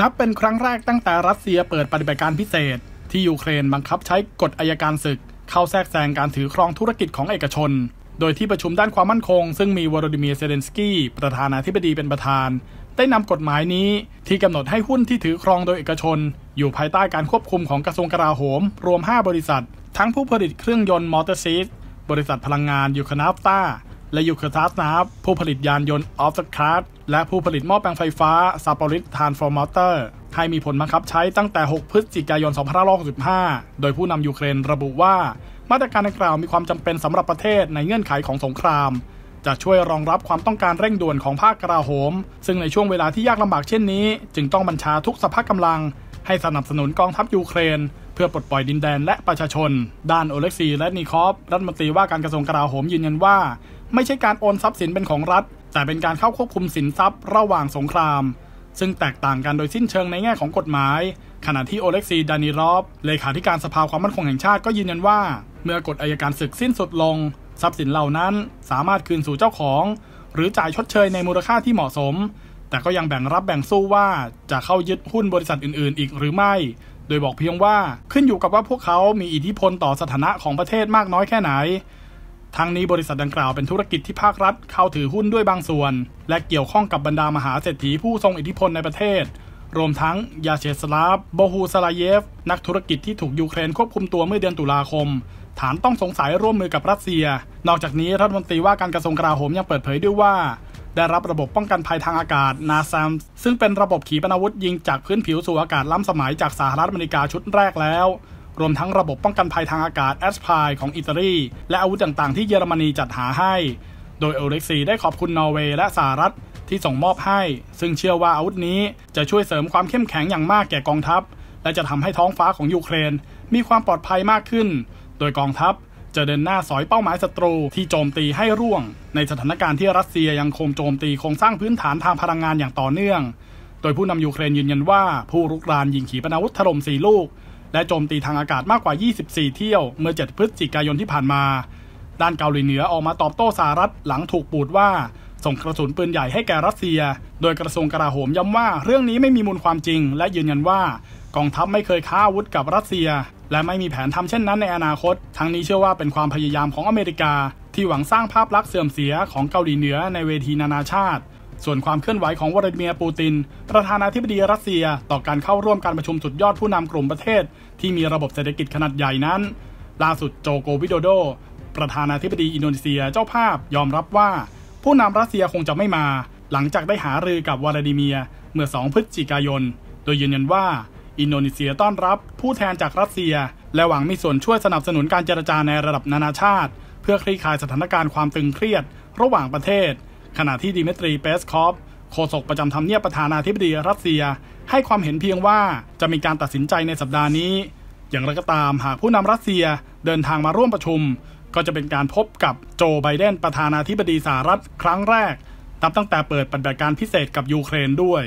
นับเป็นครั้งแรกตั้งแต่รัสเซียเปิดปฏิบัติการพิเศษ ที่ยูเครนบังคับใช้กฎอายการศึก เข้าแทรกแซงการถือครองธุรกิจของเอกชน โดยที่ประชุมด้านความมั่นคง ซึ่งมีวอรดิเมียเซเดนสกี้ประธานาธิบดีเป็นประธาน ได้นำกฎหมายนี้ ที่กำหนดให้หุ้นที่ถือครองโดยเอกชน อยู่ภายใต้การควบคุมของกระทรวงกลาโหม รวม 5 บริษัท ทั้งผู้ผลิตเครื่องยนต์มอเตอร์ซีบริษัทพลังงานยูคนาฟตาและยูเครทัสนะครับ ผู้ผลิตยานยนต์ออฟเดอะคาร์และผู้ผลิตหม้อแปลงไฟฟ้าซาปอริสทานฟอร์มอเตอร์ให้มีผลบังคับใช้ตั้งแต่ 6 พฤศจิกายน2565โดยผู้นำยูเครนระบุว่ามาตรการดังกล่าวมีความจำเป็นสำหรับประเทศในเงื่อนไขของสงคราม จะช่วยรองรับความต้องการเร่งด่วนของภาคกราโหม ซึ่งในช่วงเวลาที่ยากลำบากเช่นนี้ จึงต้องบัญชาทุกสภาพกำลัง ให้สนับสนุนกองทัพยูเครน เพื่อปลดปล่อยดินแดน และประชาชนด้านโอเล็กซีและนีคอฟรัฐมนตรีว่าการกระทรวงกลาโหมยืนยันว่าไม่ใช่การโอนทรัพย์สินเป็นของรัฐ แต่เป็นการเข้าควบคุมสินทรัพย์ระหว่างสงคราม ซึ่งแตกต่างกันโดยสิ้นเชิงในแง่ของกฎหมาย ขณะที่โอเล็กซีดานิรอฟเลขาธิการสภาความมั่นคงแห่งชาติก็ยืนยันว่า เมื่อกฎอายการศึกสิ้นสุดลง ทรัพย์สินเหล่านั้น สามารถคืนสู่เจ้าของ หรือจ่ายชดเชยในมูลค่าที่เหมาะสม แต่ก็ยังแบ่งรับแบ่งสู้ว่าจะเข้ายึดหุ้นบริษัทอื่น ๆ อีกหรือไม่ โดยบอกเพียงว่าขึ้นอยู่กับว่าพวกเขามีอิทธิพลต่อสถานะของประเทศมากน้อยแค่ไหนทั้งนี้บริษัทดังกล่าวเป็นธุรกิจที่ภาครัฐเข้าถือหุ้นด้วยบางส่วน และเกี่ยวข้องกับบรรดามหาเศรษฐีผู้ทรงอิทธิพลในประเทศ รวมทั้งยาเชสลาฟโบฮูสลาเยฟ นักธุรกิจที่ถูกยูเครนควบคุมตัวเมื่อเดือนตุลาคม ฐานต้องสงสัยร่วมมือกับรัสเซีย นอกจากนี้รัฐมนตรีว่าการกระทรวงกลาโหมยังเปิดเผยด้วยว่า ได้รับระบบป้องกันภัยทางอากาศนาซัมซึ่งเป็นระบบขีปนาวุธยิงจากพื้นผิวสู่อากาศล้ำสมัยจากสหรัฐอเมริกาชุดแรกแล้วรวมทั้งระบบป้องกันภัยทางอากาศแอสพายของอิตาลีและอาวุธต่างๆที่เยอรมนีจัดหาให้ โดยโอเล็กซีได้ขอบคุณนอร์เวย์และสหรัฐที่ส่งมอบให้ ซึ่งเชื่อว่าอาวุธนี้จะช่วยเสริมความเข้มแข็งอย่างมากแก่กองทัพ และจะทำให้ท้องฟ้าของยูเครน มีความปลอดภัยมากขึ้น โดยกองทัพจะเดินหน้าสอยเป้าหมายศัตรูที่โจมตีให้ร่วง ในสถานการณ์ที่รัสเซียยังคงโจมตีโครงสร้างพื้นฐานทางพลังงานอย่างต่อเนื่อง โดยผู้นำยูเครนยืนยันว่าผู้รุกรานยิงขีปนาวุธถล่มสี่ลูกและโจมตีทางอากาศมากกว่า 24 เที่ยวเมื่อ7พฤศจิกายนที่ผ่านมา ด้านเกาหลีเหนือออกมาตอบโต้สหรัฐหลังถูกปูดว่า ส่งกระสุนปืนใหญ่ให้แก่รัสเซีย โดยกระทรวงกลาโหมย้ำว่าเรื่องนี้ไม่มีมูลความจริง และยืนยันว่ากองทัพไม่เคยค้าอาวุธกับรัสเซีย และไม่มีแผนทำเช่นนั้นในอนาคต ทั้งนี้เชื่อว่าเป็นความพยายามของอเมริกา ที่หวังสร้างภาพลักษณ์เสื่อมเสียของเกาหลีเหนือในเวทีนานาชาติส่วนความเคลื่อนไหวของวลาดิเมียร์ปูติน ประธานาธิบดีรัสเซีย ต่อการเข้าร่วมการประชุมสุดยอดผู้นำกลุ่มประเทศที่มีระบบเศรษฐกิจขนาดใหญ่นั้น ล่าสุดโจโกวิโดโด ประธานาธิบดีอินโดนีเซียเจ้าภาพยอมรับว่า ผู้นำรัสเซียคงจะไม่มา หลังจากได้หารือกับวลาดิเมียร์เมื่อ2พฤศจิกายนโดยยืนยันว่า อินโดนีเซียต้อนรับ ผู้แทนจากรัสเซีย และหวังมีส่วนช่วยสนับสนุนการเจรจาในระดับนานาชาติ เพื่อคลี่คลายสถานการณ์ความตึงเครียด ระหว่างประเทศขณะที่ดิเมตรีเปสคอฟ โฆษกประจำทำเนียบประธานาธิบดีรัสเซีย ให้ความเห็นเพียงว่าจะมีการตัดสินใจในสัปดาห์นี้ อย่างไรก็ตามหากผู้นำรัสเซียเดินทางมาร่วมประชุม ก็จะเป็นการพบกับโจ ไบเดนประธานาธิบดีสหรัฐครั้งแรกนับตั้งแต่เปิดปฏิบัติการพิเศษกับยูเครนด้วย